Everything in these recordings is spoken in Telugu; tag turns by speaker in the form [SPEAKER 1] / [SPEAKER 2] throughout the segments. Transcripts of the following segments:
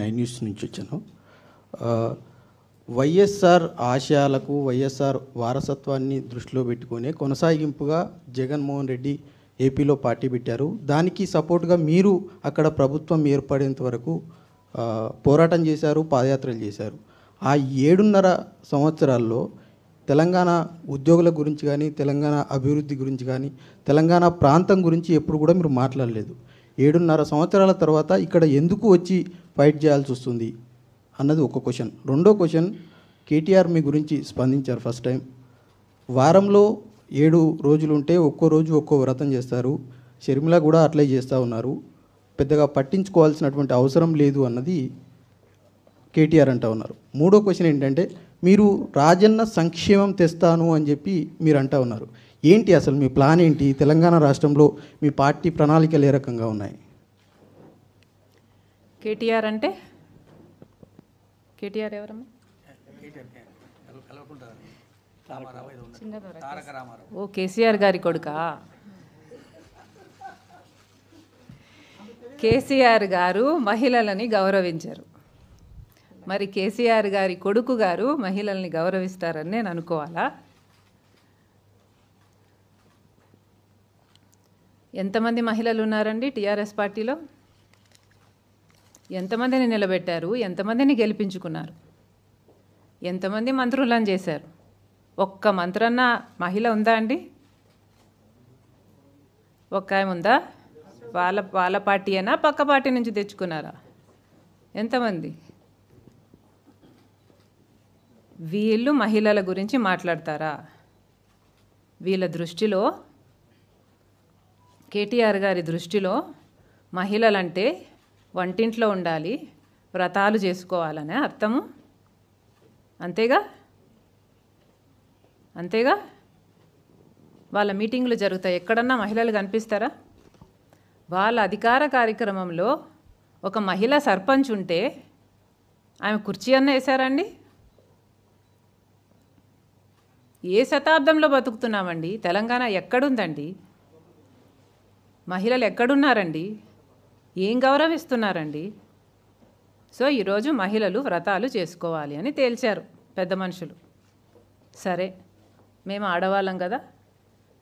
[SPEAKER 1] నైన్ న్యూస్ నుంచి వచ్చాను వైఎస్ఆర్ ఆశయాలకు వైఎస్ఆర్ వారసత్వాన్ని దృష్టిలో పెట్టుకునే కొనసాగింపుగా జగన్మోహన్ రెడ్డి ఏపీలో పార్టీ పెట్టారు దానికి సపోర్ట్గా మీరు అక్కడ ప్రభుత్వం ఏర్పడేంత వరకు పోరాటం చేశారు పాదయాత్రలు చేశారు ఆ ఏడున్నర సంవత్సరాల్లో తెలంగాణ ఉద్యోగుల గురించి కానీ తెలంగాణ అభివృద్ధి గురించి కానీ తెలంగాణ ప్రాంతం గురించి ఎప్పుడు కూడా మీరు మాట్లాడలేదు ఏడున్నర సంవత్సరాల తర్వాత ఇక్కడ ఎందుకు వచ్చి ఫైట్ చేయాల్సి వస్తుంది అన్నది ఒక క్వశ్చన్ రెండో క్వశ్చన్ కేటీఆర్ మీ గురించి స్పందించారు ఫస్ట్ టైం వారంలో ఏడు రోజులు ఉంటే ఒక్కో రోజు ఒక్కో వ్రతం చేస్తారు షర్మిల కూడా అట్లే చేస్తూ ఉన్నారు పెద్దగా పట్టించుకోవాల్సినటువంటి అవసరం లేదు అన్నది కేటీఆర్ అంటూ ఉన్నారు మూడో క్వశ్చన్ ఏంటంటే మీరు రాజన్న సంక్షేమం తెస్తాను అని చెప్పి మీరు అంటా ఉన్నారు ఏంటి అసలు మీ ప్లాన్ ఏంటి తెలంగాణ రాష్ట్రంలో మీ పార్టీ ప్రణాళికలు ఏ రకంగా ఉన్నాయి
[SPEAKER 2] కేటీఆర్ అంటే కేటీఆర్ ఎవరమ్మా ఓ కేసీఆర్ గారి కొడుకా కేసీఆర్ గారు మహిళలని గౌరవించారు మరి కేసీఆర్ గారి కొడుకు గారు మహిళల్ని గౌరవిస్తారని నేను అనుకోవాలా ఎంతమంది మహిళలు ఉన్నారండి టీఆర్ఎస్ పార్టీలో ఎంతమందిని నిలబెట్టారు ఎంతమందిని గెలిపించుకున్నారు ఎంతమంది మంత్రులను చేశారు ఒక్క మంత్రన్న మహిళ ఉందా అండి ఒక్క ఆమె ఉందా వాళ్ళ వాళ్ళ పార్టీ అయినా పక్క పార్టీ నుంచి తెచ్చుకున్నారా ఎంతమంది వీళ్ళు మహిళల గురించి మాట్లాడతారా వీళ్ళ దృష్టిలో కేటీఆర్ గారి దృష్టిలో మహిళలంటే వంటింట్లో ఉండాలి వ్రతాలు చేసుకోవాలనే అర్థము అంతేగా అంతేగా వాళ్ళ మీటింగ్లు జరుగుతాయి ఎక్కడన్నా మహిళలు కనిపిస్తారా వాళ్ళ అధికార కార్యక్రమంలో ఒక మహిళ సర్పంచ్ ఉంటే ఆమె కుర్చీ అన్న వేశారండి ఏ శతాబ్దంలో బతుకుతున్నామండి తెలంగాణ ఎక్కడుందండి మహిళలు ఎక్కడున్నారండి ఏం గౌరవిస్తున్నారండి సో ఈరోజు మహిళలు వ్రతాలు చేసుకోవాలి అని తేల్చారు పెద్ద మనుషులు సరే మేము ఆడవాళ్ళం కదా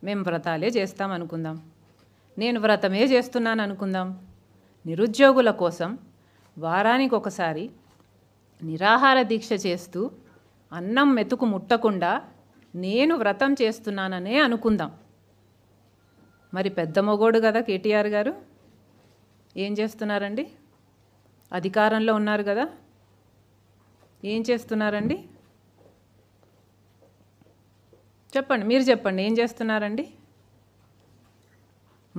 [SPEAKER 2] మేము వ్రతాలే చేస్తాం అనుకుందాం నేను వ్రతమే చేస్తున్నాను అనుకుందాం నిరుద్యోగుల కోసం వారానికి ఒకసారి నిరాహార దీక్ష చేస్తూ అన్నం మెతుకు ముట్టకుండా నేను వ్రతం చేస్తున్నాననే అనుకుందాం మరి పెద్ద మొగోడు కదా కేటీఆర్ గారు ఏం చేస్తున్నారండి అధికారంలో ఉన్నారు కదా ఏం చేస్తున్నారండి చెప్పండి మీరు చెప్పండి ఏం చేస్తున్నారండి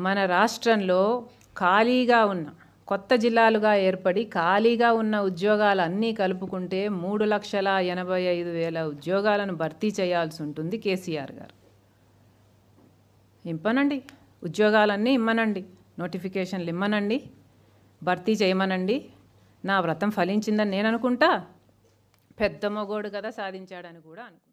[SPEAKER 2] మన రాష్ట్రంలో ఖాళీగా ఉన్న కొత్త జిల్లాలుగా ఏర్పడి ఖాళీగా ఉన్న ఉద్యోగాలన్నీ కలుపుకుంటే మూడు లక్షల ఎనభై ఐదు వేల ఉద్యోగాలను భర్తీ చేయాల్సి ఉంటుంది కేసీఆర్ గారు ఇంపనండి ఉద్యోగాలన్నీ ఇమ్మనండి నోటిఫికేషన్లు ఇమ్మనండి భర్తీ చేయమనండి నా వ్రతం ఫలించిందని నేను అనుకుంటా పెద్ద మొగోడు కదా సాధించాడని కూడా అనుకుంటా